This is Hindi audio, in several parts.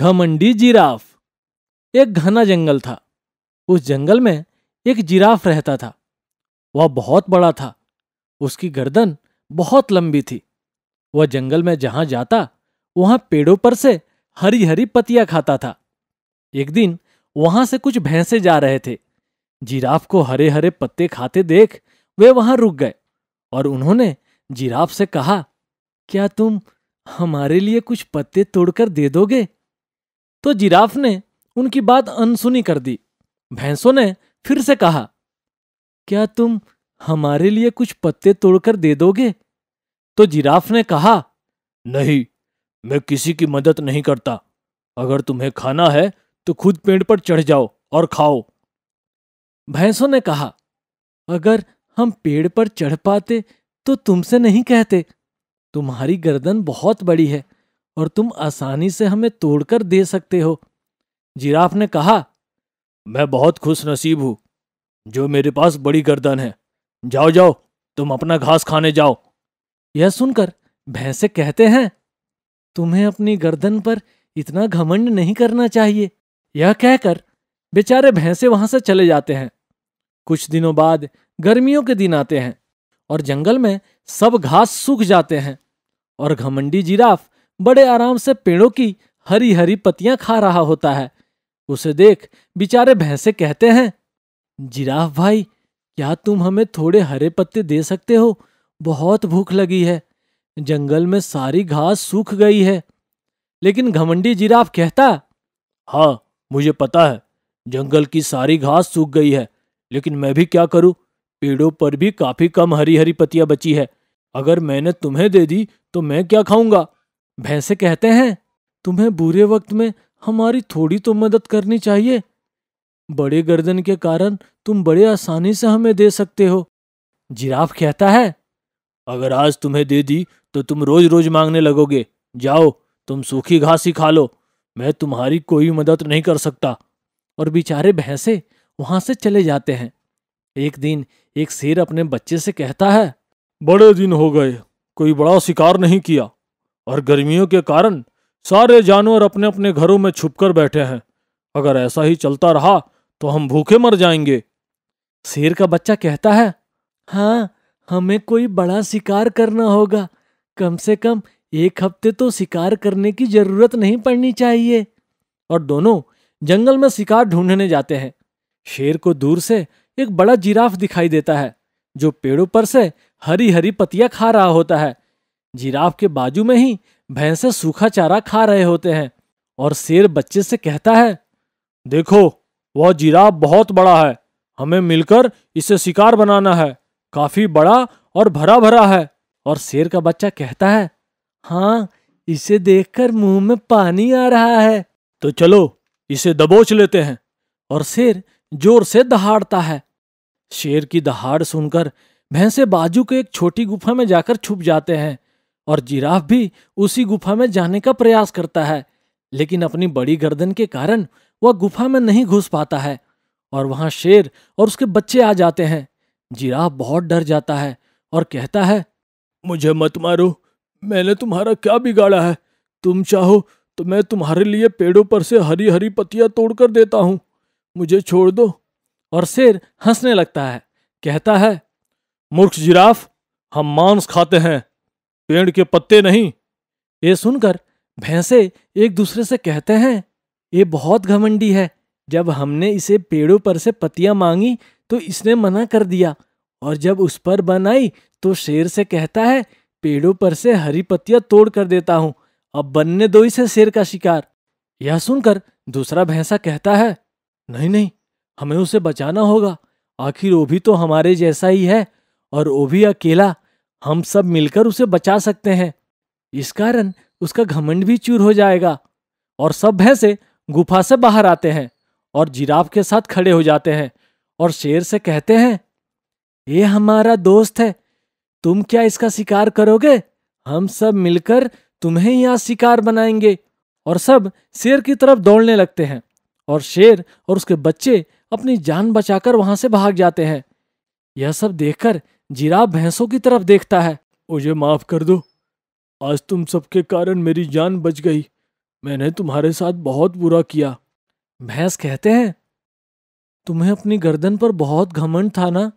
घमंडी जिराफ एक घना जंगल था उस जंगल में एक जिराफ रहता था वह बहुत बड़ा था उसकी गर्दन बहुत लंबी थी वह जंगल में जहां जाता वहां पेड़ों पर से हरी हरी पत्तियां खाता था एक दिन वहां से कुछ भैंसे जा रहे थे जिराफ को हरे हरे पत्ते खाते देख वे वहां रुक गए और उन्होंने जिराफ से कहा क्या तुम हमारे लिए कुछ पत्ते तोड़कर दे दोगे तो जिराफ ने उनकी बात अनसुनी कर दी भैंसों ने फिर से कहा क्या तुम हमारे लिए कुछ पत्ते तोड़कर दे दोगे तो जिराफ ने कहा नहीं मैं किसी की मदद नहीं करता अगर तुम्हें खाना है तो खुद पेड़ पर चढ़ जाओ और खाओ भैंसों ने कहा अगर हम पेड़ पर चढ़ पाते तो तुमसे नहीं कहते तुम्हारी गर्दन बहुत बड़ी है और तुम आसानी से हमें तोड़कर दे सकते हो जिराफ ने कहा मैं बहुत खुश नसीब हूं जो मेरे पास बड़ी गर्दन है जाओ जाओ तुम अपना घास खाने जाओ यह सुनकर भैंसे कहते हैं तुम्हें अपनी गर्दन पर इतना घमंड नहीं करना चाहिए यह कहकर बेचारे भैंसे वहां से चले जाते हैं कुछ दिनों बाद गर्मियों के दिन आते हैं और जंगल में सब घास सूख जाते हैं और घमंडी जिराफ बड़े आराम से पेड़ों की हरी हरी पत्तियां खा रहा होता है उसे देख बेचारे भैंसे कहते हैं जिराफ भाई क्या तुम हमें थोड़े हरे पत्ते दे सकते हो बहुत भूख लगी है जंगल में सारी घास सूख गई है लेकिन घमंडी जिराफ कहता हाँ मुझे पता है जंगल की सारी घास सूख गई है लेकिन मैं भी क्या करूं पेड़ों पर भी काफी कम हरी हरी पत्तियां बची है अगर मैंने तुम्हें दे दी तो मैं क्या खाऊंगा भैंसे कहते हैं तुम्हें बुरे वक्त में हमारी थोड़ी तो मदद करनी चाहिए बड़े गर्दन के कारण तुम बड़े आसानी से हमें दे सकते हो जिराफ कहता है अगर आज तुम्हें दे दी तो तुम रोज रोज मांगने लगोगे जाओ तुम सूखी घास ही खा लो मैं तुम्हारी कोई मदद नहीं कर सकता और बेचारे भैंसे वहां से चले जाते हैं एक दिन एक शेर अपने बच्चे से कहता है बड़े दिन हो गए कोई बड़ा शिकार नहीं किया और गर्मियों के कारण सारे जानवर अपने अपने घरों में छुपकर बैठे हैं अगर ऐसा ही चलता रहा तो हम भूखे मर जाएंगे शेर का बच्चा कहता है हाँ हमें कोई बड़ा शिकार करना होगा कम से कम एक हफ्ते तो शिकार करने की जरूरत नहीं पड़नी चाहिए और दोनों जंगल में शिकार ढूंढने जाते हैं शेर को दूर से एक बड़ा जिराफ दिखाई देता है जो पेड़ों पर से हरी हरी पतिया खा रहा होता है जिराफ के बाजू में ही भैंसे सूखा चारा खा रहे होते हैं और शेर बच्चे से कहता है देखो वह जिराफ बहुत बड़ा है हमें मिलकर इसे शिकार बनाना है काफी बड़ा और भरा भरा है और शेर का बच्चा कहता है हाँ इसे देखकर मुंह में पानी आ रहा है तो चलो इसे दबोच लेते हैं और शेर जोर से दहाड़ता है शेर की दहाड़ सुनकर भैंसे बाजू के एक छोटी गुफा में जाकर छुप जाते हैं और जिराफ भी उसी गुफा में जाने का प्रयास करता है लेकिन अपनी बड़ी गर्दन के कारण वह गुफा में नहीं घुस पाता है और वहां शेर और उसके बच्चे आ जाते हैं जिराफ बहुत डर जाता है और कहता है मुझे मत मारो मैंने तुम्हारा क्या बिगाड़ा है तुम चाहो तो मैं तुम्हारे लिए पेड़ों पर से हरी हरी पत्तियां तोड़कर देता हूं मुझे छोड़ दो और शेर हंसने लगता है कहता है मूर्ख जिराफ हम मांस खाते हैं पेड़ के पत्ते नहीं ये सुनकर भैंसे एक दूसरे से कहते हैं ये बहुत घमंडी है जब हमने इसे पेड़ों पर से पत्तियां मांगी तो इसने मना कर दिया और जब उस पर बन आई तो शेर से कहता है पेड़ों पर से हरी पत्तियां तोड़ कर देता हूं अब बनने दो इसे शेर का शिकार यह सुनकर दूसरा भैंसा कहता है नहीं नहीं हमें उसे बचाना होगा आखिर वो भी तो हमारे जैसा ही है और वो भी अकेला हम सब मिलकर उसे बचा सकते हैं इस कारण उसका घमंड भी चूर हो जाएगा और सब भैंसे गुफा से बाहर आते हैं और जिराफ के साथ खड़े हो जाते हैं और शेर से कहते हैं ये हमारा दोस्त है तुम क्या इसका शिकार करोगे हम सब मिलकर तुम्हें यहाँ शिकार बनाएंगे और सब शेर की तरफ दौड़ने लगते हैं और शेर और उसके बच्चे अपनी जान बचाकर वहां से भाग जाते हैं यह सब देखकर जिराफ भैंसों की तरफ देखता है मुझे माफ कर दो आज तुम सबके कारण मेरी जान बच गई मैंने तुम्हारे साथ बहुत बुरा किया भैंस कहते हैं तुम्हें अपनी गर्दन पर बहुत घमंड था ना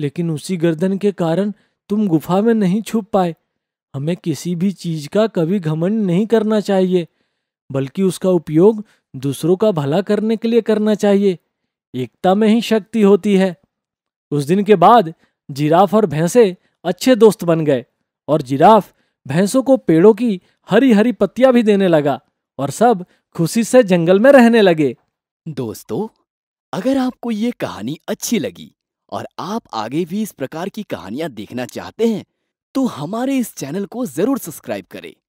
लेकिन उसी गर्दन के कारण तुम गुफा में नहीं छुप पाए हमें किसी भी चीज का कभी घमंड नहीं करना चाहिए बल्कि उसका उपयोग दूसरों का भला करने के लिए करना चाहिए एकता में ही शक्ति होती है उस दिन के बाद जिराफ और भैंसे अच्छे दोस्त बन गए और जिराफ भैंसों को पेड़ों की हरी हरी पत्तियां भी देने लगा और सब खुशी से जंगल में रहने लगे दोस्तों अगर आपको ये कहानी अच्छी लगी और आप आगे भी इस प्रकार की कहानियां देखना चाहते हैं तो हमारे इस चैनल को जरूर सब्सक्राइब करें